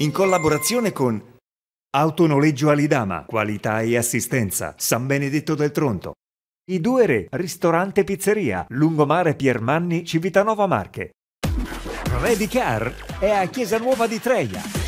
in collaborazione con Autonoleggio Alidama, qualità e assistenza, San Benedetto del Tronto. I due re, ristorante pizzeria, lungomare Piermanni, Civitanova Marche. Ready Car è a Chiesa Nuova di Treia.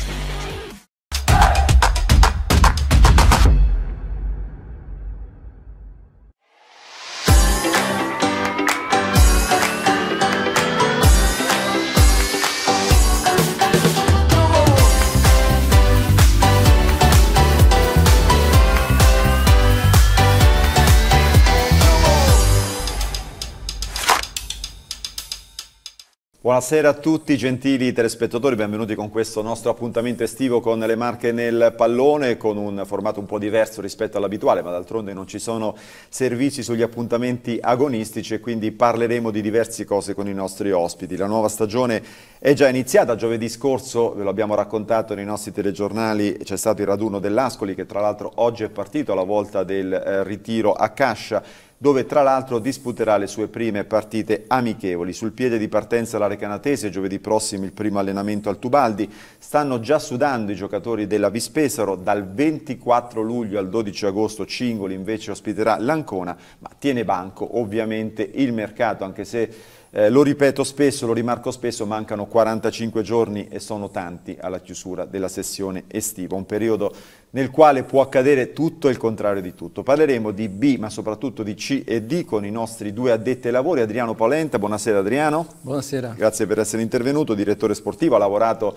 Buonasera a tutti gentili telespettatori, benvenuti con questo nostro appuntamento estivo con le marche nel pallone, con un formato un po' diverso rispetto all'abituale, ma d'altronde non ci sono servizi sugli appuntamenti agonistici e quindi parleremo di diverse cose con i nostri ospiti. La nuova stagione è già iniziata, giovedì scorso ve lo abbiamo raccontato nei nostri telegiornali, c'è stato il raduno dell'Ascoli che tra l'altro oggi è partito alla volta del eh, ritiro a Cascia, dove tra l'altro disputerà le sue prime partite amichevoli. Sul piede di partenza la Recanatese, giovedì prossimo il primo allenamento al Tubaldi, stanno già sudando i giocatori della Vispesaro, dal 24 luglio al 12 agosto Cingoli invece ospiterà l'Ancona, ma tiene banco ovviamente il mercato, anche se eh, lo ripeto spesso, lo rimarco spesso, mancano 45 giorni e sono tanti alla chiusura della sessione estiva, un periodo nel quale può accadere tutto e il contrario di tutto. Parleremo di B, ma soprattutto di C e D con i nostri due addetti ai lavori, Adriano Polenta. Buonasera Adriano. Buonasera. Grazie per essere intervenuto, direttore sportivo, ha lavorato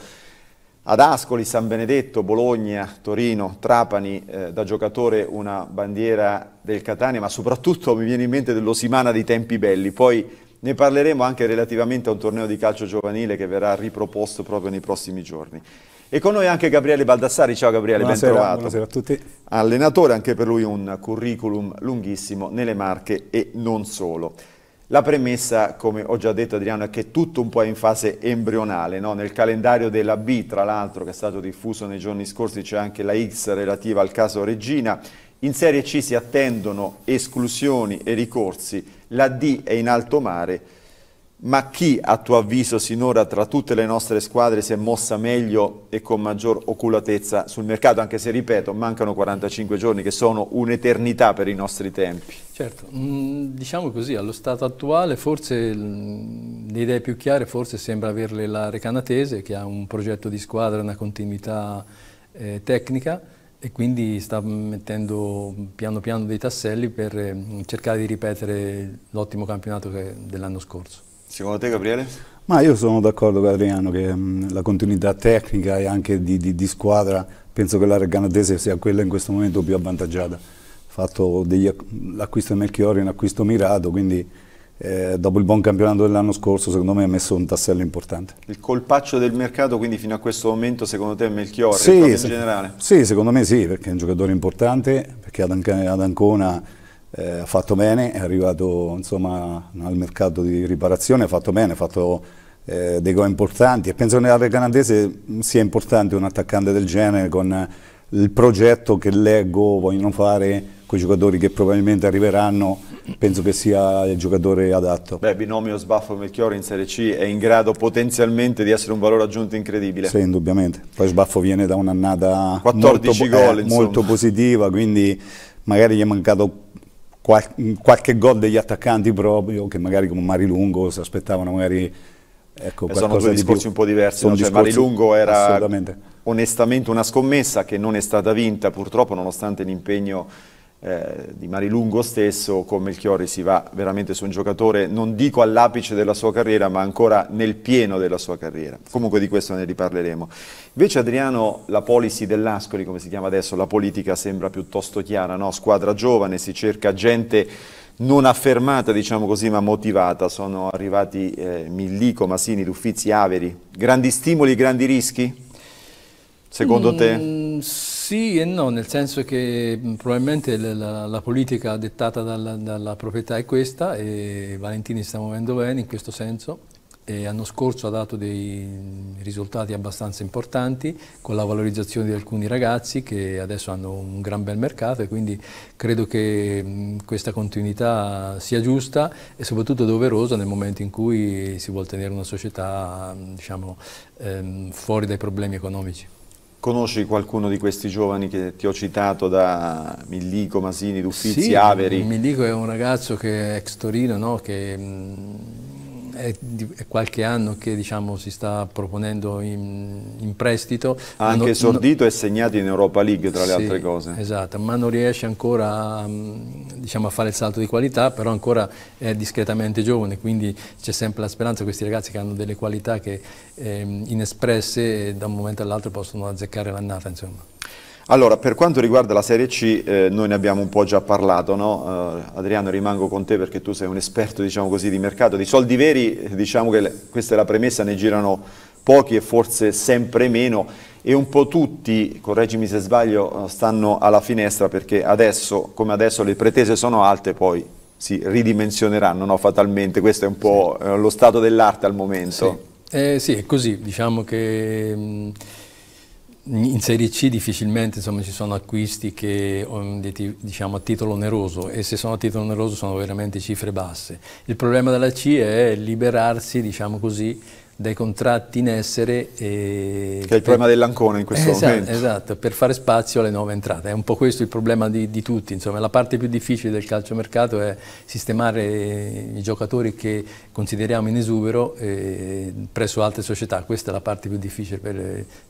ad Ascoli, San Benedetto, Bologna, Torino, Trapani, eh, da giocatore una bandiera del Catania, ma soprattutto mi viene in mente dell'Osimana dei tempi belli, poi ne parleremo anche relativamente a un torneo di calcio giovanile che verrà riproposto proprio nei prossimi giorni. E con noi anche Gabriele Baldassari, ciao Gabriele, buonasera, ben trovato. Buonasera a tutti. Allenatore, anche per lui un curriculum lunghissimo nelle Marche e non solo. La premessa, come ho già detto Adriano, è che tutto un po' è in fase embrionale, no? nel calendario della B, tra l'altro, che è stato diffuso nei giorni scorsi, c'è anche la X relativa al caso Regina, in Serie C si attendono esclusioni e ricorsi, la D è in alto mare, ma chi a tuo avviso sinora tra tutte le nostre squadre si è mossa meglio e con maggior oculatezza sul mercato, anche se ripeto mancano 45 giorni che sono un'eternità per i nostri tempi? Certo, mm, diciamo così, allo stato attuale forse mm, le idee più chiare forse sembra averle la Recanatese che ha un progetto di squadra, una continuità eh, tecnica, e quindi sta mettendo piano piano dei tasselli per eh, cercare di ripetere l'ottimo campionato dell'anno scorso. Secondo te Gabriele? Ma io sono d'accordo con Adriano che mm, la continuità tecnica e anche di, di, di squadra penso che la canadese sia quella in questo momento più avvantaggiata. Fatto l'acquisto di Melchiori è un acquisto mirato, quindi eh, dopo il buon campionato dell'anno scorso secondo me ha messo un tassello importante. Il colpaccio del mercato quindi fino a questo momento secondo te è Melchiorre sì, in generale? Sì, secondo me sì, perché è un giocatore importante, perché ad, Anc ad Ancona eh, ha fatto bene, è arrivato insomma, al mercato di riparazione, ha fatto bene, ha fatto eh, dei gol importanti e penso che nell'area canadese sia importante un attaccante del genere con il progetto che leggo vogliono fare con i giocatori che probabilmente arriveranno, penso che sia il giocatore adatto. Beh, binomio sbaffo Melchiori in Serie C è in grado potenzialmente di essere un valore aggiunto incredibile. Sì, indubbiamente. Poi sbaffo viene da un'annata molto, gol, eh, molto positiva, quindi magari gli è mancato qual qualche gol degli attaccanti proprio, che magari come Marilungo si aspettavano magari Ecco, eh, sono due discorsi di un po' diversi, no? cioè, discorsi... Marilungo era onestamente una scommessa che non è stata vinta purtroppo nonostante l'impegno eh, di Marilungo stesso con Melchiori si va veramente su un giocatore non dico all'apice della sua carriera ma ancora nel pieno della sua carriera comunque di questo ne riparleremo invece Adriano la policy dell'Ascoli come si chiama adesso la politica sembra piuttosto chiara no? squadra giovane si cerca gente non affermata, diciamo così, ma motivata. Sono arrivati eh, Millico, Masini, Duffizi, Averi. Grandi stimoli, grandi rischi? Secondo mm, te? Sì e no, nel senso che mm, probabilmente la, la, politica dettata dalla, dalla proprietà è questa e Valentini sta muovendo bene in questo senso l'anno scorso ha dato dei risultati abbastanza importanti con la valorizzazione di alcuni ragazzi che adesso hanno un gran bel mercato e quindi credo che mh, questa continuità sia giusta e soprattutto doverosa nel momento in cui si vuole tenere una società diciamo, ehm, fuori dai problemi economici. Conosci qualcuno di questi giovani che ti ho citato da Millico, Masini, Duffizi, sì, Averi? Millico è un ragazzo che è ex Torino, no? che mh, è, è qualche anno che diciamo, si sta proponendo in, in prestito. Ha anche esordito e segnato in Europa League tra le sì, altre cose. Esatto, ma non riesce ancora a, mm, diciamo, a fare il salto di qualità, però ancora è discretamente giovane, quindi c'è sempre la speranza che questi ragazzi che hanno delle qualità che eh, inespresse da un momento all'altro possono azzeccare l'annata. Insomma. Allora, per quanto riguarda la Serie C, eh, noi ne abbiamo un po' già parlato, no? eh, Adriano rimango con te perché tu sei un esperto, diciamo così, di mercato, di soldi veri, eh, diciamo che le, questa è la premessa, ne girano pochi e forse sempre meno e un po' tutti, correggimi se sbaglio, eh, stanno alla finestra perché adesso, come adesso, le pretese sono alte, poi si ridimensioneranno no? fatalmente, questo è un po' sì. Eh, lo stato dell'arte al momento. Sì. Eh, sì. è così, diciamo che... Mh, mm, in Serie C difficilmente insomma, ci sono acquisti che um, diciamo, a titolo oneroso e se sono a titolo oneroso sono veramente cifre basse. Il problema della C è liberarsi diciamo così, dai contratti in essere. che è il per... problema dell'ancona in questo esatto, momento. Esatto, per fare spazio alle nuove entrate. È un po' questo il problema di, di tutti. Insomma, la parte più difficile del calciomercato è sistemare i giocatori che consideriamo in esubero eh, presso altre società. Questa è la parte più difficile per,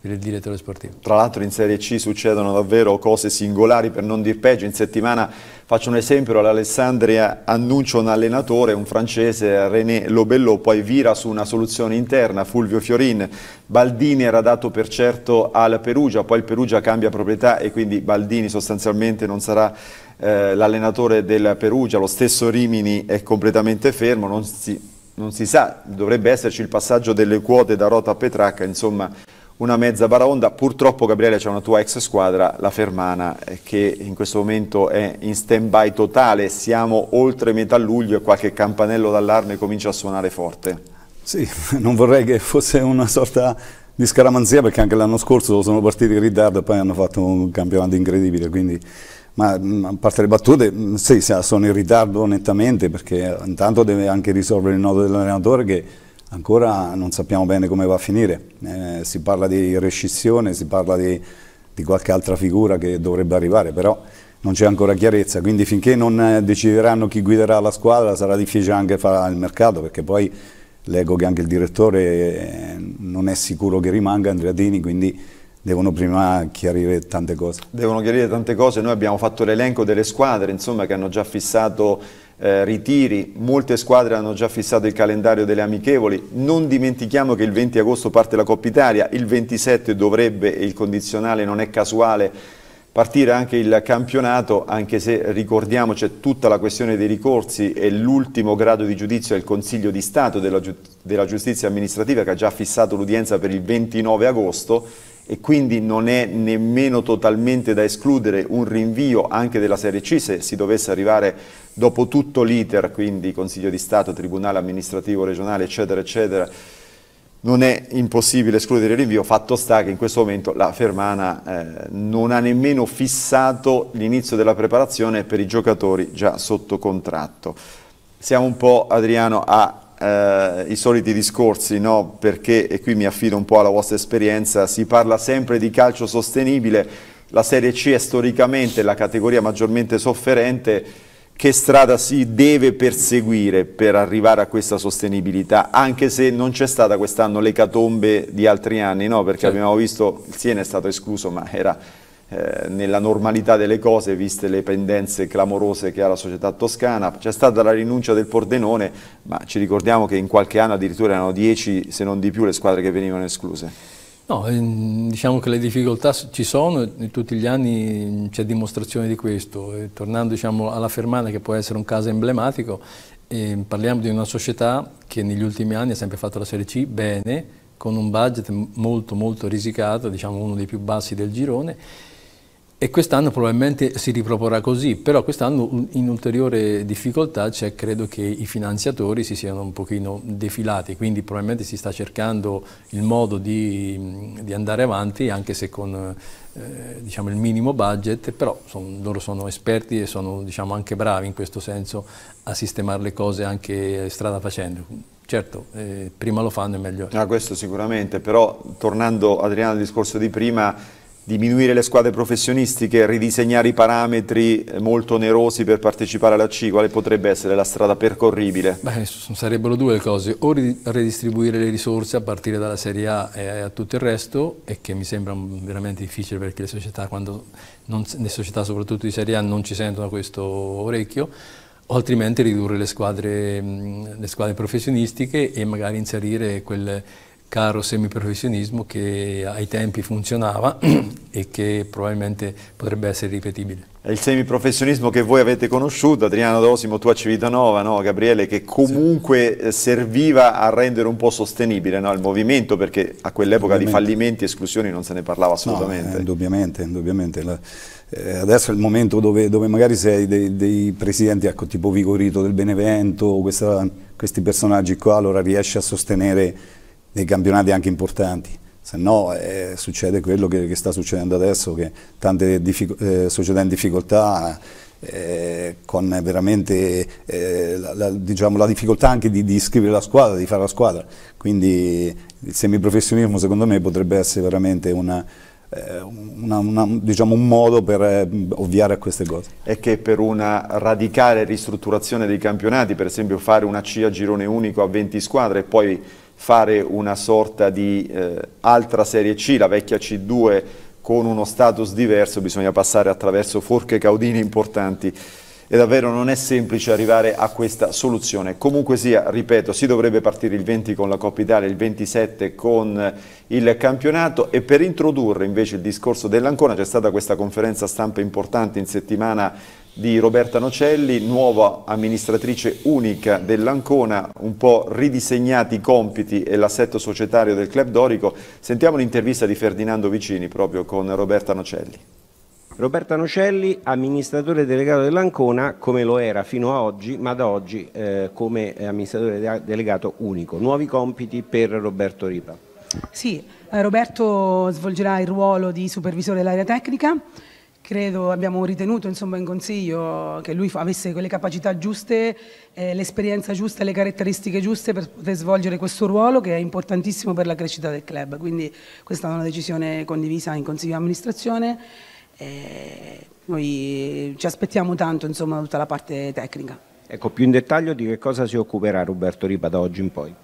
per il direttore sportivo. Tra l'altro in Serie C succedono davvero cose singolari, per non dir peggio, in settimana Faccio un esempio, l'Alessandria annuncia un allenatore, un francese, René Lobello, poi vira su una soluzione interna, Fulvio Fiorin, Baldini era dato per certo al Perugia, poi il Perugia cambia proprietà e quindi Baldini sostanzialmente non sarà eh, l'allenatore del Perugia, lo stesso Rimini è completamente fermo, non si, non si sa, dovrebbe esserci il passaggio delle quote da Rota a Petracca, insomma una mezza baraonda. Purtroppo Gabriele c'è una tua ex squadra, la Fermana, eh, che in questo momento è in stand by totale, siamo oltre metà luglio e qualche campanello d'allarme comincia a suonare forte. Sì, non vorrei che fosse una sorta di scaramanzia perché anche l'anno scorso sono partiti in ritardo e poi hanno fatto un campionato incredibile, quindi ma mm, a parte le battute, mm, sì, sono in ritardo nettamente perché intanto deve anche risolvere il nodo dell'allenatore che ancora non sappiamo bene come va a finire. Eh, si parla di rescissione, si parla di, di, qualche altra figura che dovrebbe arrivare, però non c'è ancora chiarezza, quindi finché non eh, decideranno chi guiderà la squadra sarà difficile anche fare il mercato, perché poi leggo che anche il direttore eh, non è sicuro che rimanga Andreadini, quindi devono prima chiarire tante cose. Devono chiarire tante cose, noi abbiamo fatto l'elenco delle squadre, insomma, che hanno già fissato eh, ritiri, molte squadre hanno già fissato il calendario delle amichevoli, non dimentichiamo che il 20 agosto parte la Coppa Italia, il 27 dovrebbe, il condizionale non è casuale, partire anche il campionato, anche se ricordiamo c'è tutta la questione dei ricorsi e l'ultimo grado di giudizio è il Consiglio di Stato della, giu della giustizia amministrativa che ha già fissato l'udienza per il 29 agosto e quindi non è nemmeno totalmente da escludere un rinvio anche della Serie C se si dovesse arrivare Dopo tutto l'iter, quindi Consiglio di Stato, Tribunale amministrativo regionale, eccetera, eccetera, non è impossibile escludere il rinvio, fatto sta che in questo momento la Fermana eh, non ha nemmeno fissato l'inizio della preparazione per i giocatori già sotto contratto. Siamo un po', Adriano, ai eh, soliti discorsi, no? perché, e qui mi affido un po' alla vostra esperienza, si parla sempre di calcio sostenibile, la Serie C è storicamente la categoria maggiormente sofferente, che strada si deve perseguire per arrivare a questa sostenibilità, anche se non c'è stata quest'anno l'ecatombe di altri anni, no? perché certo. abbiamo visto il Siena è stato escluso, ma era eh, nella normalità delle cose, viste le pendenze clamorose che ha la società toscana. C'è stata la rinuncia del Pordenone, ma ci ricordiamo che in qualche anno addirittura erano 10, se non di più, le squadre che venivano escluse. No, ehm, diciamo che le difficoltà ci sono e tutti gli anni mm, c'è dimostrazione di questo. E tornando diciamo, alla Fermana, che può essere un caso emblematico, eh, parliamo di una società che negli ultimi anni ha sempre fatto la Serie C bene, con un budget molto molto risicato, diciamo uno dei più bassi del girone, e quest'anno probabilmente si riproporrà così, però quest'anno in ulteriore difficoltà c'è credo che i finanziatori si siano un pochino defilati, quindi probabilmente si sta cercando il modo di, di andare avanti anche se con eh, diciamo, il minimo budget, però son, loro sono esperti e sono diciamo, anche bravi in questo senso a sistemare le cose anche strada facendo. Certo, eh, prima lo fanno e meglio è. Ah, questo sicuramente, però tornando Adriano al discorso di prima, diminuire le squadre professionistiche, ridisegnare i parametri eh, molto onerosi per partecipare alla C, quale potrebbe essere la strada percorribile? Beh, sarebbero due cose, o redistribuire le risorse a partire dalla Serie A e a tutto il resto, e che mi sembra veramente difficile perché le società, non, le società soprattutto di Serie A non ci sentono questo orecchio, o altrimenti ridurre le squadre, le squadre professionistiche e magari inserire quelle caro semiprofessionismo che ai tempi funzionava e che probabilmente potrebbe essere ripetibile. È il semiprofessionismo che voi avete conosciuto, Adriano D'Osimo, tu a Civitanova, no, Gabriele, che comunque sì. Eh, serviva a rendere un po' sostenibile no, il movimento, perché a quell'epoca di fallimenti e esclusioni non se ne parlava eh, assolutamente. No, indubbiamente, indubbiamente. La, eh, adesso è il momento dove, dove magari sei dei, dei, presidenti ecco, tipo Vigorito del Benevento, questa, questi personaggi qua, allora riesci a sostenere dei campionati anche importanti, se no eh, succede quello che, che, sta succedendo adesso, che tante eh, società in difficoltà, eh, con veramente eh, la, la, diciamo, la, difficoltà anche di, di iscrivere la squadra, di fare la squadra, quindi il semiprofessionismo secondo me potrebbe essere veramente una, eh, una, una, diciamo un modo per eh, ovviare a queste cose. E che per una radicale ristrutturazione dei campionati, per esempio fare una C a girone unico a 20 squadre e poi fare una sorta di eh, altra serie C, la vecchia C2 con uno status diverso, bisogna passare attraverso forche caudine importanti e davvero non è semplice arrivare a questa soluzione. Comunque sia, ripeto, si dovrebbe partire il 20 con la Coppa Italia, il 27 con il campionato e per introdurre invece il discorso dell'Ancona c'è stata questa conferenza stampa importante in settimana di Roberta Nocelli, nuova amministratrice unica dell'Ancona, un po' ridisegnati i compiti e l'assetto societario del club dorico. Sentiamo l'intervista di Ferdinando Vicini proprio con Roberta Nocelli. Roberta Nocelli, amministratore delegato dell'Ancona, come lo era fino a oggi, ma da oggi eh, come amministratore delegato unico. Nuovi compiti per Roberto Ripa. Sì, eh, Roberto svolgerà il ruolo di supervisore dell'area tecnica, credo, abbiamo ritenuto insomma, in consiglio che lui avesse quelle capacità giuste, eh, l'esperienza giusta e le caratteristiche giuste per poter svolgere questo ruolo che è importantissimo per la crescita del club. Quindi questa è una decisione condivisa in consiglio di amministrazione. Eh, noi ci aspettiamo tanto insomma, tutta la parte tecnica. Ecco, più in dettaglio di che cosa si occuperà Roberto Ripa da oggi in poi?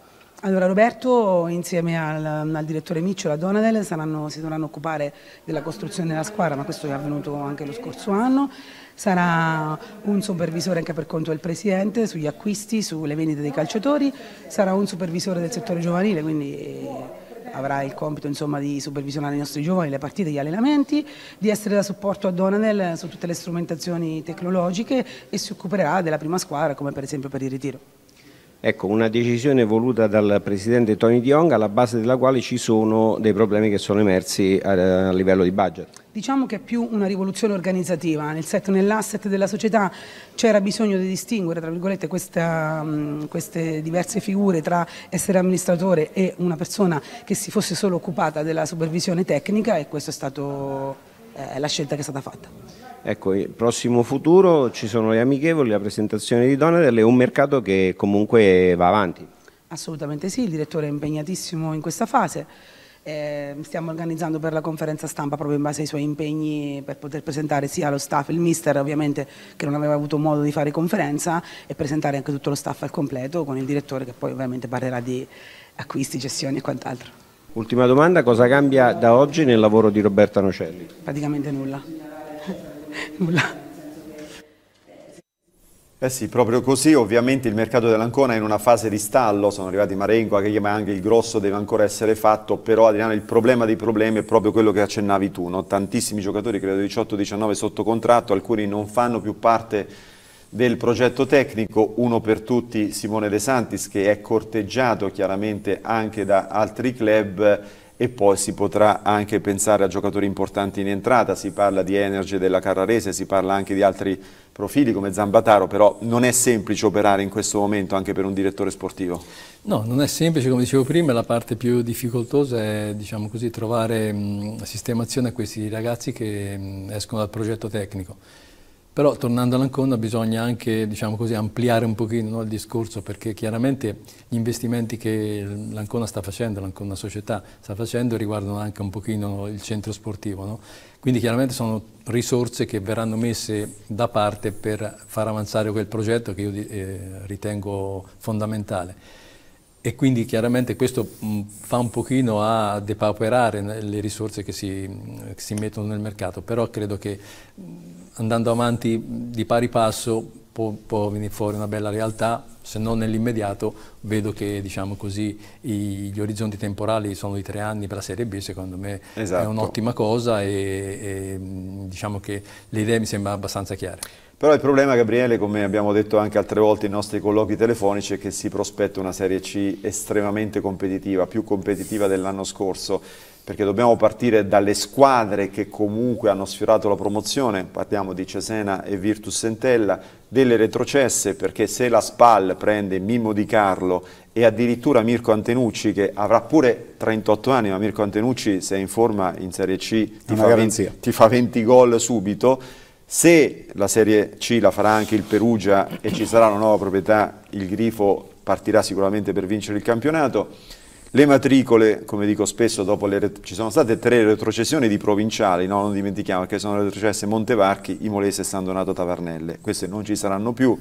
Allora Roberto insieme al, al direttore Micciola Donadel saranno, si dovranno occupare della costruzione della squadra, ma questo è avvenuto anche lo scorso anno. Sarà un supervisore anche per conto del Presidente sugli acquisti, sulle vendite dei calciatori, sarà un supervisore del settore giovanile, quindi eh, avrà il compito insomma, di supervisionare i nostri giovani, le partite, gli allenamenti, di essere da supporto a Donadel su tutte le strumentazioni tecnologiche e si occuperà della prima squadra come per esempio per il ritiro. Ecco, una decisione voluta dal presidente Tony Diong alla base della quale ci sono dei problemi che sono emersi a, eh, a livello di budget. Diciamo che è più una rivoluzione organizzativa, nel nell'asset della società c'era bisogno di distinguere questa, queste diverse figure tra essere amministratore e una persona che si fosse solo occupata della supervisione tecnica e questo è stato eh, la scelta che è stata fatta. Ecco, il prossimo futuro ci sono le amichevoli, la presentazione di Donadel è un mercato che comunque va avanti. Assolutamente sì, il direttore è impegnatissimo in questa fase. Eh, stiamo organizzando per la conferenza stampa proprio in base ai suoi impegni per poter presentare sia lo staff, il mister ovviamente che non aveva avuto modo di fare conferenza e presentare anche tutto lo staff al completo con il direttore che poi ovviamente parlerà di acquisti, gestioni e quant'altro. Ultima domanda, cosa cambia da oggi nel lavoro di Roberta Nocelli? Praticamente nulla. nulla. Eh sì, proprio così. Ovviamente il mercato dell'Ancona è in una fase di stallo, sono arrivati Marengo, che ma anche il grosso deve ancora essere fatto, però Adriano il problema dei problemi è proprio quello che accennavi tu, no? tantissimi giocatori, credo 18-19 sotto contratto, alcuni non fanno più parte del progetto tecnico, uno per tutti Simone De Santis che è corteggiato chiaramente anche da altri club e poi si potrà anche pensare a giocatori importanti in entrata, si parla di Energy della Carrarese, si parla anche di altri profili come Zambataro, però non è semplice operare in questo momento anche per un direttore sportivo? No, non è semplice, come dicevo prima, la parte più difficoltosa è diciamo così, trovare mh, sistemazione a questi ragazzi che mh, escono dal progetto tecnico però tornando all'Anconda bisogna anche diciamo così, ampliare un pochino no, il discorso perché chiaramente gli investimenti che l'Ancona sta facendo, l'Ancona società sta facendo riguardano anche un pochino il centro sportivo. No? Quindi chiaramente sono risorse che verranno messe da parte per far avanzare quel progetto che io eh, ritengo fondamentale e quindi chiaramente questo mm, fa un pochino a depauperare le risorse che si, che mm, si mettono nel mercato, però credo che mm, andando avanti di pari passo può, può venire fuori una bella realtà, se non nell'immediato vedo che diciamo così, i, gli orizzonti temporali sono di tre anni per la Serie B, secondo me esatto. è un'ottima cosa e, e diciamo che le idee mi sembrano abbastanza chiare. Però il problema, Gabriele, come abbiamo detto anche altre volte nei nostri colloqui telefonici, è che si prospetta una Serie C estremamente competitiva, più competitiva dell'anno scorso perché dobbiamo partire dalle squadre che comunque hanno sfiorato la promozione, parliamo di Cesena e Virtus Sentella, delle retrocesse perché se la SPAL prende Mimmo Di Carlo e addirittura Mirko Antenucci che avrà pure 38 anni, ma Mirko Antenucci se è in forma in Serie C ti fa, 20, ti fa 20 gol subito, se la Serie C la farà anche il Perugia e ci sarà una nuova proprietà, il Grifo partirà sicuramente per vincere il campionato, le matricole, come dico spesso, ci sono state tre retrocessioni di provinciali, no? non dimentichiamo che sono retrocesse Montevarchi, Imolese e San Donato Tavernelle, queste non ci saranno più,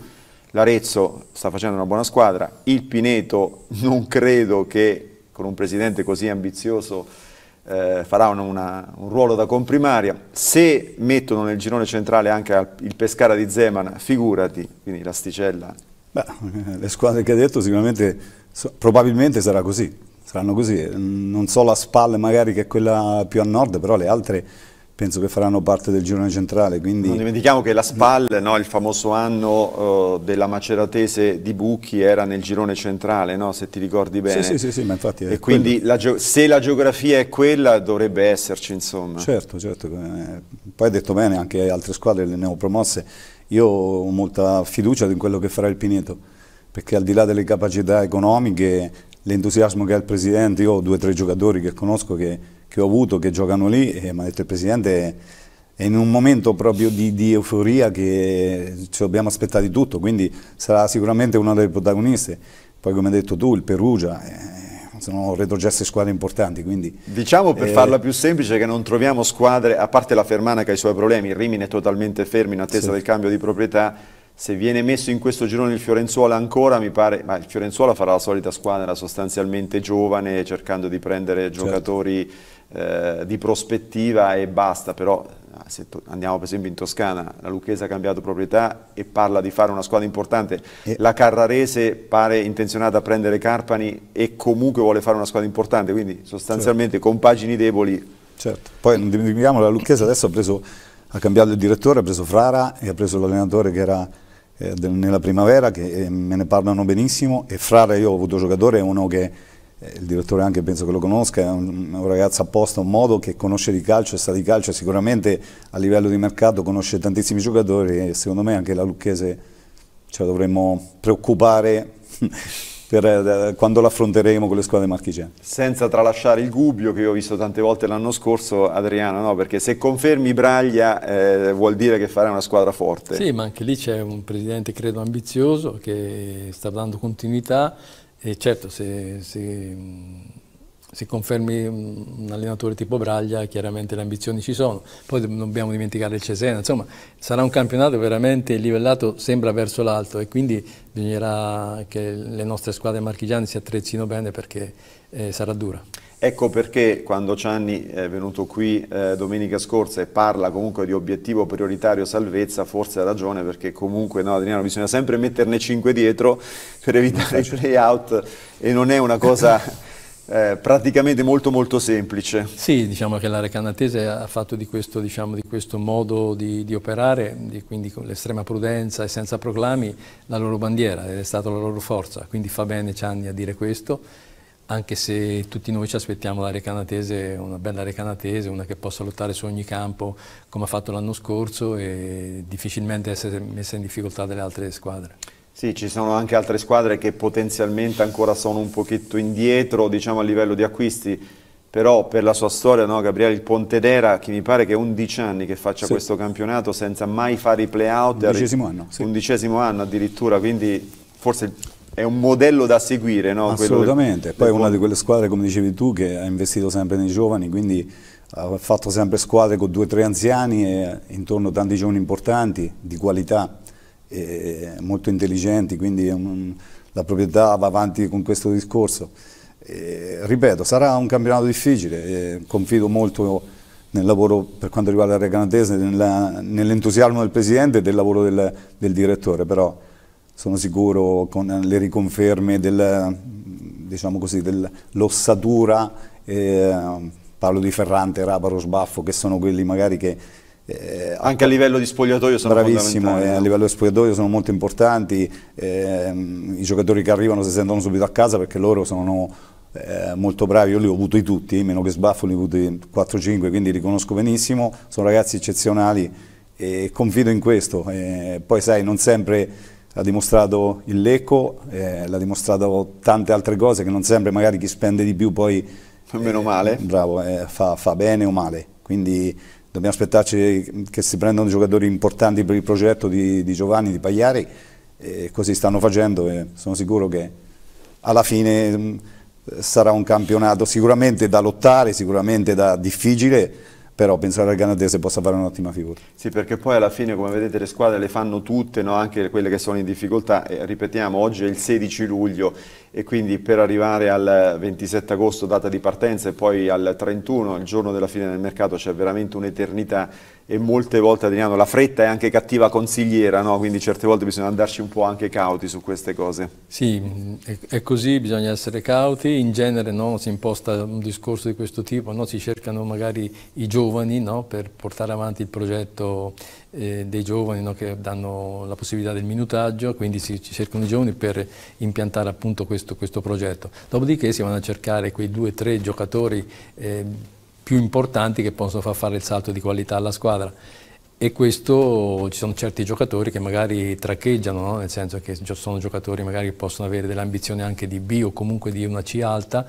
l'Arezzo sta facendo una buona squadra, il Pineto non credo che con un presidente così ambizioso eh, farà una, una, un ruolo da comprimaria, se mettono nel girone centrale anche il Pescara di Zeman, figurati, quindi l'asticella. Beh, le squadre che ha detto sicuramente, so, probabilmente sarà così, saranno così, non so la Spal magari che è quella più a nord, però le altre penso che faranno parte del girone centrale. Quindi... Non dimentichiamo che la SPAL, no, il famoso anno uh, della maceratese di Bucchi, era nel girone centrale, no, se ti ricordi bene. Sì, sì, sì, ma infatti... E quindi la se la geografia è quella dovrebbe esserci, insomma. Certo, certo. Eh, poi hai detto bene, anche altre squadre le ne ho promosse. Io ho molta fiducia in quello che farà il Pineto, perché al di là delle capacità economiche l'entusiasmo che ha il presidente, io ho due o tre giocatori che conosco che, che ho avuto, che giocano lì e mi ha detto il presidente è in un momento proprio di, di euforia che ci dobbiamo aspettare di tutto, quindi sarà sicuramente una delle protagoniste. Poi come hai detto tu, il Perugia, eh, sono retrocesse squadre importanti. Quindi, diciamo per eh, farla più semplice che non troviamo squadre, a parte la Fermana che ha i suoi problemi, il Rimini è totalmente fermo in attesa sì. del cambio di proprietà, se viene messo in questo girone il Fiorenzuola ancora, mi pare, ma il Fiorenzuola farà la solita squadra sostanzialmente giovane, cercando di prendere certo. giocatori certo. eh, di prospettiva e basta, però ah, se andiamo per esempio in Toscana, la Lucchese ha cambiato proprietà e parla di fare una squadra importante, e... Eh. la Carrarese pare intenzionata a prendere Carpani e comunque vuole fare una squadra importante, quindi sostanzialmente certo. con pagini deboli. Certo, poi non dimentichiamo la Lucchese adesso ha preso ha cambiato il direttore, ha preso Frara e ha preso l'allenatore che era eh, del, nella primavera, che eh, me ne parlano benissimo e Frara io ho avuto giocatore, è uno che eh, il direttore anche penso che lo conosca, è un, un ragazzo apposta, un modo che conosce di calcio, è stato di calcio, sicuramente a livello di mercato conosce tantissimi giocatori e secondo me anche la Lucchese ce la dovremmo preoccupare per, eh, quando l'affronteremo con le squadre marchigiane. Senza tralasciare il dubbio che io ho visto tante volte l'anno scorso, Adriano, no? perché se confermi Braglia eh, vuol dire che farai una squadra forte. Sì, ma anche lì c'è un presidente credo ambizioso che sta dando continuità e certo se, se se confermi un allenatore tipo Braglia chiaramente le ambizioni ci sono, poi non dobbiamo dimenticare il Cesena, insomma sarà un campionato veramente livellato sembra verso l'alto e quindi bisognerà che le nostre squadre marchigiane si attrezzino bene perché eh, sarà dura. Ecco perché quando Cianni è venuto qui eh, domenica scorsa e parla comunque di obiettivo prioritario salvezza, forse ha ragione perché comunque no, Adriano bisogna sempre metterne 5 dietro per evitare i play out e non è una cosa eh, praticamente molto molto semplice. Sì, diciamo che l'area canatese ha fatto di questo, diciamo, di questo modo di, di operare, di, quindi con l'estrema prudenza e senza proclami, la loro bandiera ed è stata la loro forza, quindi fa bene Cianni a dire questo, anche se tutti noi ci aspettiamo l'area canatese, una bella area canatese, una che possa lottare su ogni campo come ha fatto l'anno scorso e difficilmente essere messa in difficoltà dalle altre squadre. Sì, ci sono anche altre squadre che potenzialmente ancora sono un pochetto indietro diciamo, a livello di acquisti, però per la sua storia, no, Gabriele, il Pontedera, che mi pare che è 11 anni che faccia sì. questo campionato senza mai fare i play-out. Undicesimo anno. Sì. Undicesimo anno addirittura, quindi forse è un modello da seguire. No? Assolutamente, del, poi è una di quelle squadre, come dicevi tu, che ha investito sempre nei giovani, quindi ha fatto sempre squadre con due o tre anziani e intorno a tanti giovani importanti, di qualità eh, molto intelligenti, quindi la proprietà va avanti con questo discorso. Eh, ripeto, sarà un campionato difficile, eh, confido molto nel lavoro per quanto riguarda il Recanatese, nell'entusiasmo nell del Presidente e del lavoro del, del, direttore, però sono sicuro con le riconferme dell'ossatura, diciamo del, eh, parlo di Ferrante, Raparo, Sbaffo, che sono quelli magari che eh, anche a livello di spogliatoio sono bravissimo, eh, a livello di spogliatoio sono molto importanti, eh, i giocatori che arrivano si sentono subito a casa perché loro sono eh, molto bravi, io li ho avuti tutti, meno che sbaffo li ho avuti 4-5, quindi li conosco benissimo, sono ragazzi eccezionali e confido in questo, eh, poi sai non sempre l'ha dimostrato il Lecco, eh, l'ha dimostrato tante altre cose che non sempre magari chi spende di più poi... Meno male. bravo, fa, fa bene o male, quindi dobbiamo aspettarci che si prendano giocatori importanti per il progetto di, di Giovanni, di Pagliari, e così stanno facendo e sono sicuro che alla fine mm, sarà un campionato sicuramente da lottare, sicuramente da difficile, però pensare al canadese possa fare un'ottima figura. Sì, perché poi alla fine, come vedete, le squadre le fanno tutte, no? anche quelle che sono in difficoltà. E, ripetiamo, oggi è il 16 luglio e quindi per arrivare al 27 agosto data di partenza e poi al 31, il giorno della fine del mercato, c'è veramente un'eternità e molte volte Adriano la fretta è anche cattiva consigliera, no? quindi certe volte bisogna andarci un po' anche cauti su queste cose. Sì, è così, bisogna essere cauti, in genere no, si imposta un discorso di questo tipo, no? si cercano magari i giovani per portare avanti il progetto eh, dei giovani no, che danno la possibilità del minutaggio, quindi si, si cercano i giovani per impiantare appunto questo, questo, progetto. Dopodiché si vanno a cercare quei due o tre giocatori eh, più importanti che possono far fare il salto di qualità alla squadra e questo ci sono certi giocatori che magari traccheggiano, no? nel senso che sono giocatori magari che possono avere delle ambizioni anche di B o comunque di una C alta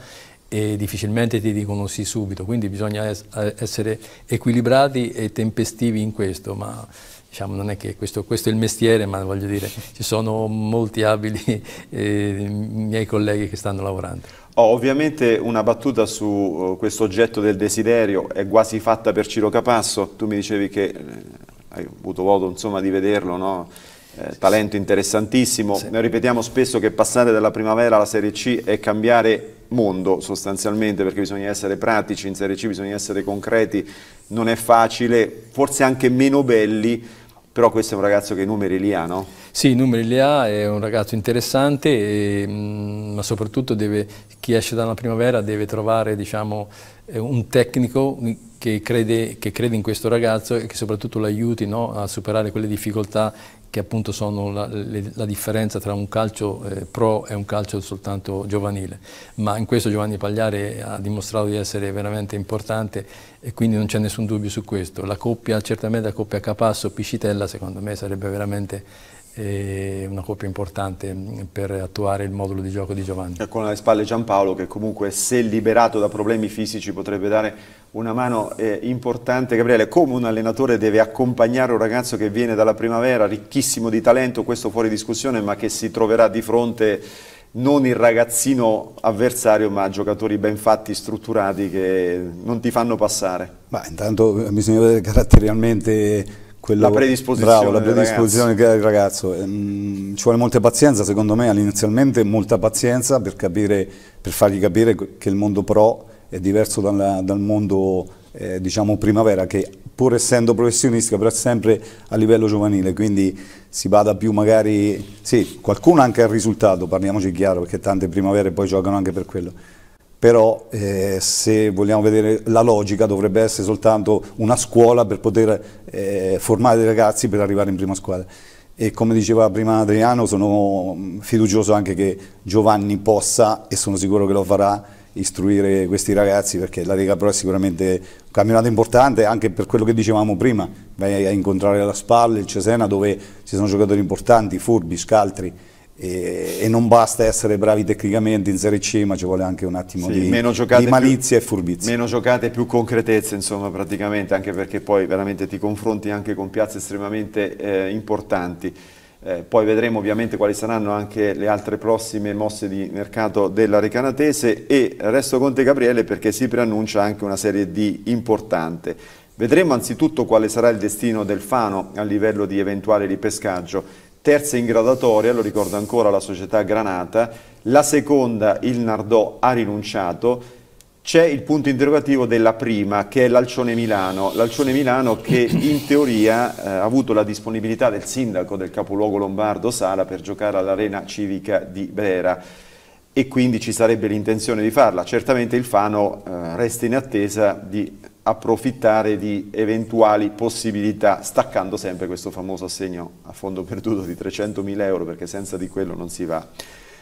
e difficilmente ti dicono sì subito, quindi bisogna es essere equilibrati e tempestivi in questo, ma diciamo, non è che questo, questo, è il mestiere, ma voglio dire, ci sono molti abili eh, miei colleghi che stanno lavorando. Oh, ovviamente una battuta su uh, questo oggetto del desiderio è quasi fatta per Ciro Capasso, tu mi dicevi che eh, hai avuto modo insomma, di vederlo, no? eh, talento interessantissimo. Sì. Noi ripetiamo spesso che passare dalla primavera alla Serie C è cambiare mondo sostanzialmente perché bisogna essere pratici, in Serie C bisogna essere concreti, non è facile, forse anche meno belli, però questo è un ragazzo che i numeri li ha, no? Sì, i numeri li ha, è un ragazzo interessante, e, mm, ma soprattutto deve, chi esce dalla primavera deve trovare diciamo, eh, un tecnico che crede, che crede, in questo ragazzo e che soprattutto lo aiuti no, a superare quelle difficoltà che appunto sono la, la, differenza tra un calcio eh, pro e un calcio soltanto giovanile, ma in questo Giovanni Pagliare ha dimostrato di essere veramente importante e quindi non c'è nessun dubbio su questo. La coppia, certamente la coppia Capasso-Piscitella secondo me sarebbe veramente una coppia importante per attuare il modulo di gioco di Giovanni. con ecco, alle spalle Giampaolo che comunque se liberato da problemi fisici potrebbe dare una mano eh, importante. Gabriele, come un allenatore deve accompagnare un ragazzo che viene dalla primavera, ricchissimo di talento, questo fuori discussione, ma che si troverà di fronte non il ragazzino avversario, ma giocatori ben fatti, strutturati, che non ti fanno passare? Ma intanto eh, bisogna vedere caratterialmente quello, la predisposizione, bravo, la predisposizione che ha ragazzo. Mm, ci vuole molta pazienza, secondo me, inizialmente molta pazienza per, capire, per fargli capire che il mondo pro è diverso dalla, dal mondo eh, diciamo primavera che pur essendo professionistica però è sempre a livello giovanile quindi si bada più magari sì qualcuno anche al risultato parliamoci chiaro perché tante primavere poi giocano anche per quello però eh, se vogliamo vedere la logica dovrebbe essere soltanto una scuola per poter eh, formare dei ragazzi per arrivare in prima squadra. E come diceva prima Adriano sono mm, fiducioso anche che Giovanni possa, e sono sicuro che lo farà, istruire questi ragazzi perché la Lega Pro è sicuramente un campionato importante anche per quello che dicevamo prima, vai a incontrare la Spalla, il Cesena dove ci sono giocatori importanti, Furbi, Scaltri, e, e, non basta essere bravi tecnicamente in Serie C, ma ci vuole anche un attimo sì, di, di, malizia più, e furbizia. Meno giocate, più concretezza, insomma, praticamente, anche perché poi veramente ti confronti anche con piazze estremamente eh, importanti. Eh, poi vedremo ovviamente quali saranno anche le altre prossime mosse di mercato della Recanatese e resto con te Gabriele perché si preannuncia anche una serie di importante. Vedremo anzitutto quale sarà il destino del Fano a livello di eventuale ripescaggio terza in gradatoria, lo ricordo ancora la società Granata, la seconda il Nardò ha rinunciato, c'è il punto interrogativo della prima che è l'Alcione Milano, l'Alcione Milano che in teoria eh, ha avuto la disponibilità del sindaco del capoluogo lombardo Sala per giocare all'arena civica di Brera e quindi ci sarebbe l'intenzione di farla, certamente il Fano eh, resta in attesa di approfittare di eventuali possibilità, staccando sempre questo famoso assegno a fondo perduto di 300.000 euro, perché senza di quello non si va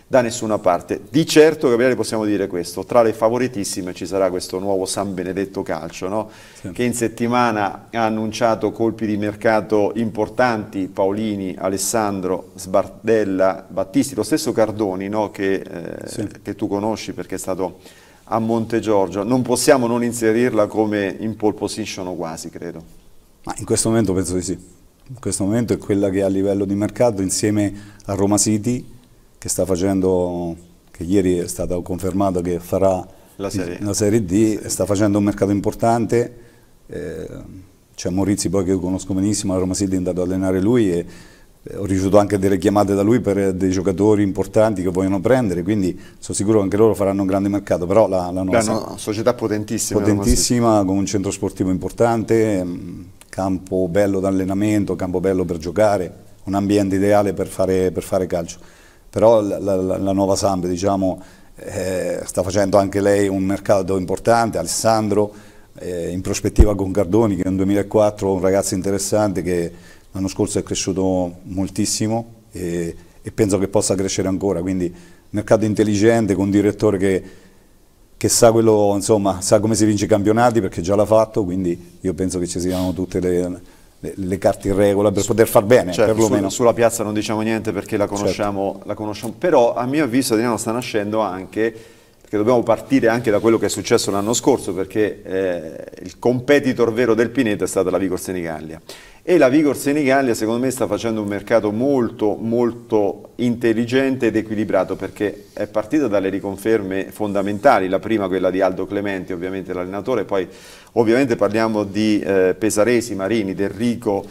da nessuna parte. Di certo, Gabriele, possiamo dire questo, tra le favoritissime ci sarà questo nuovo San Benedetto Calcio, no? sì. che in settimana ha annunciato colpi di mercato importanti, Paolini, Alessandro, Sbardella, Battisti, lo stesso Cardoni, no? che, eh, sì. che tu conosci perché è stato a Monte Giorgio, non possiamo non inserirla come in pole position o quasi, credo. Ma in questo momento penso di sì. In questo momento è quella che a livello di mercato, insieme a Roma City, che sta facendo, che ieri è stato confermato che farà la Serie, la serie D, la serie. sta facendo un mercato importante. Eh, c'è cioè Morizzi poi che io conosco benissimo, a Roma City è andato ad allenare lui e ho ricevuto anche delle chiamate da lui per dei giocatori importanti che vogliono prendere, quindi sono sicuro che anche loro faranno un grande mercato, però la, la nostra Beh, no, società potentissima, potentissima con un centro sportivo importante, mm, campo bello d'allenamento, campo bello per giocare, un ambiente ideale per fare, per fare calcio. Però la, la, la nuova Samp diciamo, eh, sta facendo anche lei un mercato importante, Alessandro, eh, in prospettiva con Cardoni che nel 2004 è un ragazzo interessante che L'anno scorso è cresciuto moltissimo e, e, penso che possa crescere ancora, quindi mercato intelligente con un direttore che, che sa, quello, insomma, sa, come si vince i campionati perché già l'ha fatto, quindi io penso che ci siano tutte le, le, le carte in regola per poter far bene. Certo, perlomeno. Su, sulla piazza non diciamo niente perché la certo. conosciamo, certo. la conosciamo, però a mio avviso Adriano sta nascendo anche che dobbiamo partire anche da quello che è successo l'anno scorso perché eh, il competitor vero del Pineto è stata la Vigor Senigallia e la Vigor Senigallia secondo me sta facendo un mercato molto molto intelligente ed equilibrato perché è partita dalle riconferme fondamentali, la prima quella di Aldo Clementi ovviamente l'allenatore, poi ovviamente parliamo di eh, Pesaresi, Marini, Del Rico,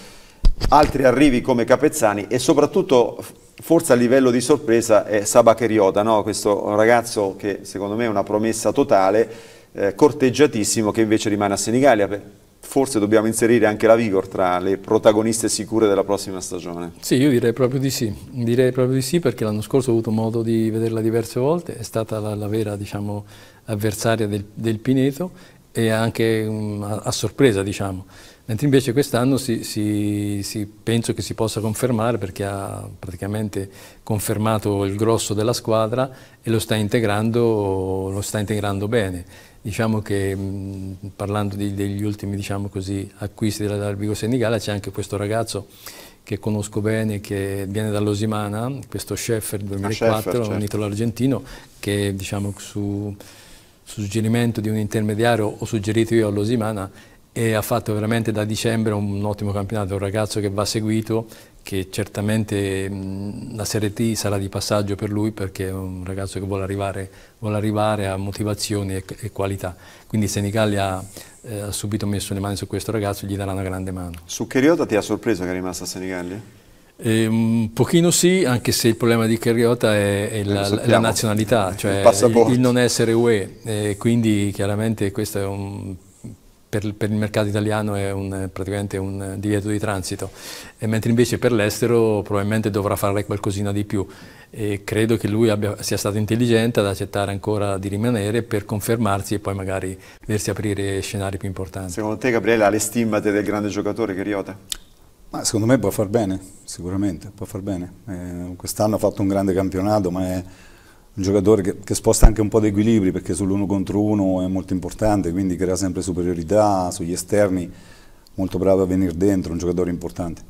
altri arrivi come Capezzani e soprattutto forse a livello di sorpresa è Sabacheriota, no? questo ragazzo che secondo me è una promessa totale, eh, corteggiatissimo che invece rimane a Senigallia forse dobbiamo inserire anche la Vigor tra le protagoniste sicure della prossima stagione. Sì, io direi proprio di sì, direi proprio di sì perché l'anno scorso ho avuto modo di vederla diverse volte, è stata la, la vera diciamo, avversaria del, del Pineto e anche um, a, a sorpresa diciamo. Mentre invece quest'anno si, si, si, penso che si possa confermare perché ha praticamente confermato il grosso della squadra e lo sta integrando, lo sta integrando bene. Diciamo che parlando di, degli ultimi diciamo così, acquisti dell'Arbigo Darbigo c'è anche questo ragazzo che conosco bene, che viene dall'Osimana, questo Sheffer 2004, ah, Sheffer, certo. un italo-argentino, che diciamo su suggerimento di un intermediario ho suggerito io all'Osimana e ha fatto veramente da dicembre un ottimo campionato, un ragazzo che va seguito, che certamente mh, la Serie T sarà di passaggio per lui perché è un ragazzo che vuole arrivare, vuole arrivare a motivazioni e, e, qualità. Quindi Senigalli ha, eh, ha, subito messo le mani su questo ragazzo e gli darà una grande mano. Su Cheriota ti ha sorpreso che è rimasto a Senigallia? Eh, un pochino sì, anche se il problema di Carriota è, è eh, la, la, nazionalità, cioè il, il, il non essere UE, eh, quindi chiaramente questo è un per, per, il mercato italiano è un, praticamente un divieto di transito, mentre invece per l'estero probabilmente dovrà fare qualcosina di più e credo che lui abbia, sia stato intelligente ad accettare ancora di rimanere per confermarsi e poi magari vedersi aprire scenari più importanti. Secondo te Gabriele ha le stimmate del grande giocatore che Riota? Ma secondo me può far bene, sicuramente può far bene. Eh, Quest'anno ha fatto un grande campionato ma è un giocatore che, che, sposta anche un po' di equilibri perché sull'uno contro uno è molto importante, quindi crea sempre superiorità sugli esterni, molto bravo a venire dentro, un giocatore importante.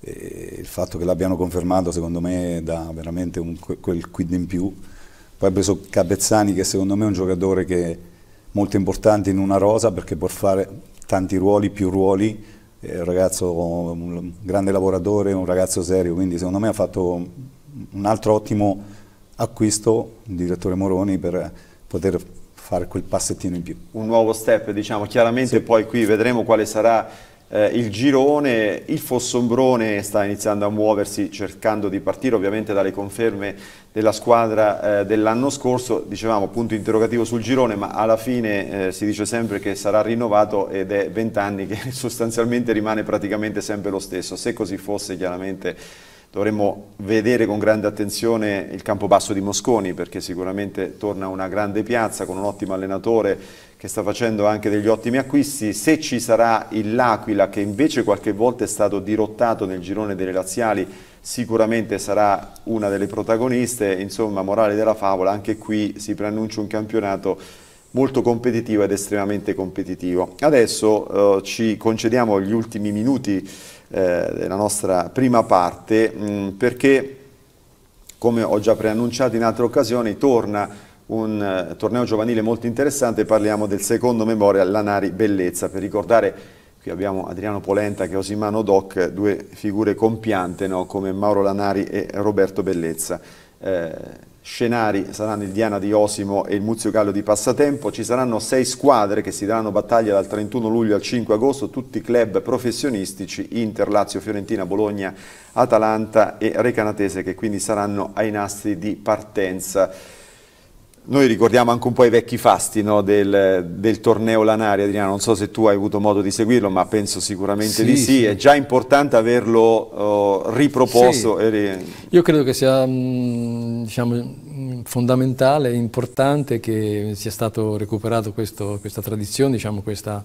E il fatto che l'abbiano confermato secondo me dà veramente un, quel quid in più. Poi ha preso Cabezzani che secondo me è un giocatore che è molto importante in una rosa perché può fare tanti ruoli, più ruoli, è un ragazzo, un grande lavoratore, un ragazzo serio, quindi secondo me ha fatto un altro ottimo acquisto il direttore Moroni per poter fare quel passettino in più. Un nuovo step, diciamo, chiaramente sì. poi qui vedremo quale sarà eh, il girone, il Fossombrone sta iniziando a muoversi cercando di partire ovviamente dalle conferme della squadra eh, dell'anno scorso, dicevamo punto interrogativo sul girone ma alla fine eh, si dice sempre che sarà rinnovato ed è vent'anni che sostanzialmente rimane praticamente sempre lo stesso, se così fosse chiaramente Dovremmo vedere con grande attenzione il campo basso di Mosconi perché sicuramente torna una grande piazza con un ottimo allenatore che sta facendo anche degli ottimi acquisti. Se ci sarà il L'Aquila che invece qualche volta è stato dirottato nel girone delle laziali sicuramente sarà una delle protagoniste. Insomma, morale della favola, anche qui si preannuncia un campionato molto competitivo ed estremamente competitivo. Adesso eh, ci concediamo gli ultimi minuti eh, della nostra prima parte, mm, perché come ho già preannunciato in altre occasioni, torna un eh, torneo giovanile molto interessante, parliamo del secondo Memorial Lanari Bellezza, per ricordare, qui abbiamo Adriano Polenta che Osimano Doc, due figure compiante no? come Mauro Lanari e Roberto Bellezza. Eh, scenari saranno il Diana di Osimo e il Muzio Gallo di Passatempo, ci saranno sei squadre che si daranno battaglia dal 31 luglio al 5 agosto, tutti club professionistici, Inter, Lazio, Fiorentina, Bologna, Atalanta e Recanatese che quindi saranno ai nastri di partenza. Noi ricordiamo anche un po' i vecchi fasti no, del, del, torneo Lanari, Adriano, non so se tu hai avuto modo di seguirlo, ma penso sicuramente sì, di sì. sì. È già importante averlo oh, riproposto. Sì. Ri... Io credo che sia mm, diciamo, fondamentale, importante che sia stato recuperato questo, questa tradizione, diciamo, questa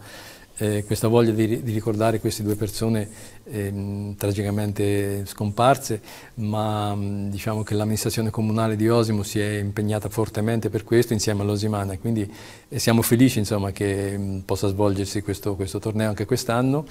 eh, questa voglia di, di, ricordare queste due persone ehm, tragicamente scomparse, ma mm, diciamo che l'amministrazione comunale di Osimo si è impegnata fortemente per questo insieme all'Osimana, quindi eh, siamo felici insomma, che mh, mm, possa svolgersi questo, questo torneo anche quest'anno,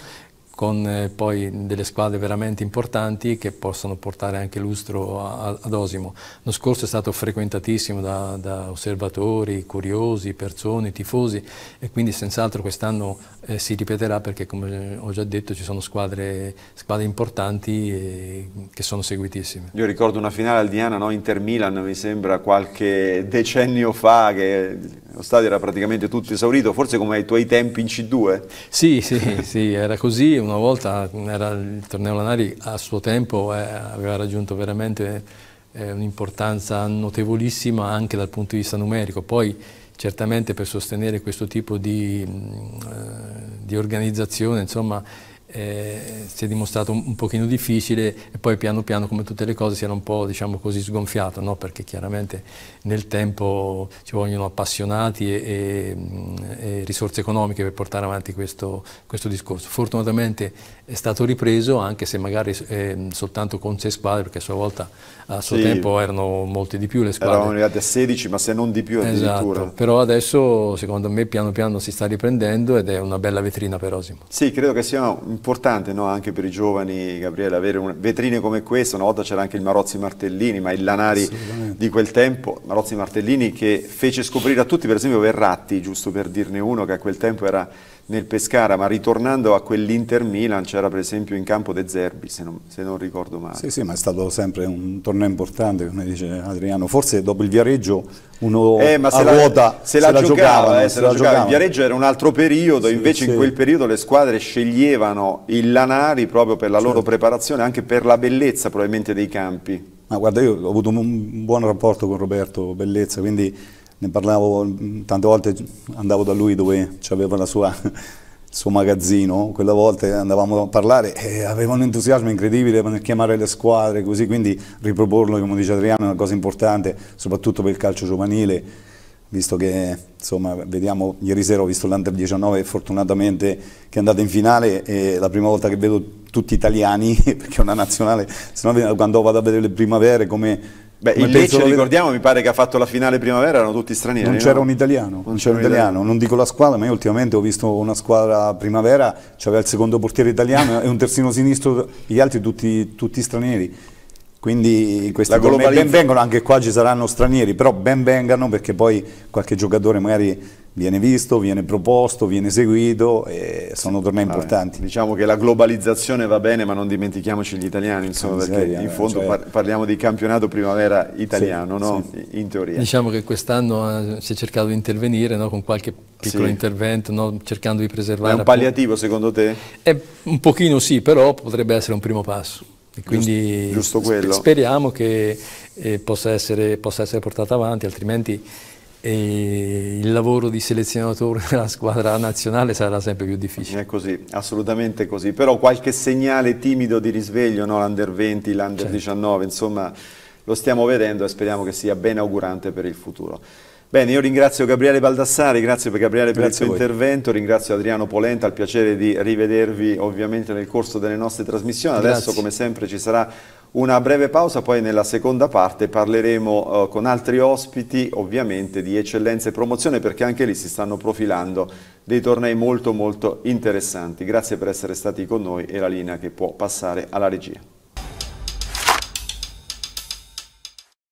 con eh, poi delle squadre veramente importanti che possono portare anche lustro ad Osimo. Lo scorso è stato frequentatissimo da, da, osservatori, curiosi, persone, tifosi e quindi senz'altro quest'anno eh, si ripeterà perché come eh, ho già detto ci sono squadre, squadre importanti e, eh, che sono seguitissime. Io ricordo una finale al Diana, no? Inter Milan mi sembra qualche decennio fa che lo stadio era praticamente tutto esaurito, forse come ai tuoi tempi in C2? Sì, sì, sì era così, una volta il torneo Lanari a suo tempo eh, aveva raggiunto veramente eh, un'importanza notevolissima anche dal punto di vista numerico, poi certamente per sostenere questo tipo di, mm, eh, di organizzazione, insomma, eh, si è dimostrato un, un, pochino difficile e poi piano piano come tutte le cose si era un po' diciamo così sgonfiato no? perché chiaramente nel tempo ci vogliono appassionati e, e, mm, e risorse economiche per portare avanti questo, questo, discorso. Fortunatamente è stato ripreso anche se magari eh, soltanto con sei squadre perché a sua volta a suo sì, tempo erano molte di più le squadre. Eravamo arrivati a 16, ma se non di più addirittura. Esatto, però adesso secondo me piano piano si sta riprendendo ed è una bella vetrina per Osimo. Sì, credo che sia importante no, anche per i giovani, Gabriele, avere vetrine come questa. Una volta c'era anche il Marozzi Martellini, ma il Lanari di quel tempo, Marozzi Martellini che fece scoprire a tutti, per esempio Verratti, giusto per dirne uno, che a quel tempo era nel Pescara, ma ritornando a quell'Inter Milan c'era per esempio in campo De Zerbi, se non, se non, ricordo male. Sì, sì, ma è stato sempre un torneo importante, come dice Adriano, forse dopo il Viareggio uno eh, ma se la, ruota se, se la, la giocava, eh, se, se la, la giocava. il Viareggio era un altro periodo, sì, invece sì. in quel periodo le squadre sceglievano il Lanari proprio per la certo. loro preparazione, anche per la bellezza probabilmente dei campi. Ma guarda, io ho avuto un buon rapporto con Roberto Bellezza, quindi ne parlavo tante volte, andavo da lui dove aveva la sua suo magazzino, quella volta andavamo a parlare e aveva un entusiasmo incredibile nel chiamare le squadre, così quindi riproporlo, come dice Adriano, è una cosa importante, soprattutto per il calcio giovanile, visto che insomma, vediamo, ieri sera ho visto l'Under 19 fortunatamente che è andata in finale e la prima volta che vedo tutti italiani, perché è una nazionale, se no quando vado a vedere le primavere come Beh, il Lecce, penso... ricordiamo, mi pare che ha fatto la finale primavera, erano tutti stranieri. Non c'era no? un italiano, non, c'era un italiano. non dico la squadra, ma io ultimamente ho visto una squadra primavera, c'aveva il secondo portiere italiano e un terzino sinistro, gli altri tutti, tutti stranieri. Quindi questi ben vengono, anche qua ci saranno stranieri, però ben vengano perché poi qualche giocatore magari viene visto, viene proposto, viene seguito e sono tornei Vabbè, importanti. Diciamo che la globalizzazione va bene, ma non dimentichiamoci gli italiani, insomma, sì, perché in eh, fondo cioè... parliamo di campionato primavera italiano, sì, no? sì. in teoria. Diciamo che quest'anno eh, si è cercato di intervenire no? con qualche piccolo intervento, no? cercando di preservare... È un palliativo secondo te? È un pochino sì, però potrebbe essere un primo passo. E quindi giusto, giusto speriamo che eh, possa, essere, possa essere portata avanti, altrimenti e il lavoro di selezionatore della squadra nazionale sarà sempre più difficile. È così, assolutamente così, però qualche segnale timido di risveglio, no? l'Under 20, l'Under certo. 19, insomma lo stiamo vedendo e speriamo che sia ben augurante per il futuro. Bene, io ringrazio Gabriele Baldassari, grazie per Gabriele per il suo intervento, ringrazio Adriano Polenta, il piacere di rivedervi ovviamente nel corso delle nostre trasmissioni, adesso grazie. come sempre ci sarà una breve pausa, poi nella seconda parte parleremo eh, con altri ospiti ovviamente di eccellenza e promozione perché anche lì si stanno profilando dei tornei molto molto interessanti. Grazie per essere stati con noi e la linea che può passare alla regia.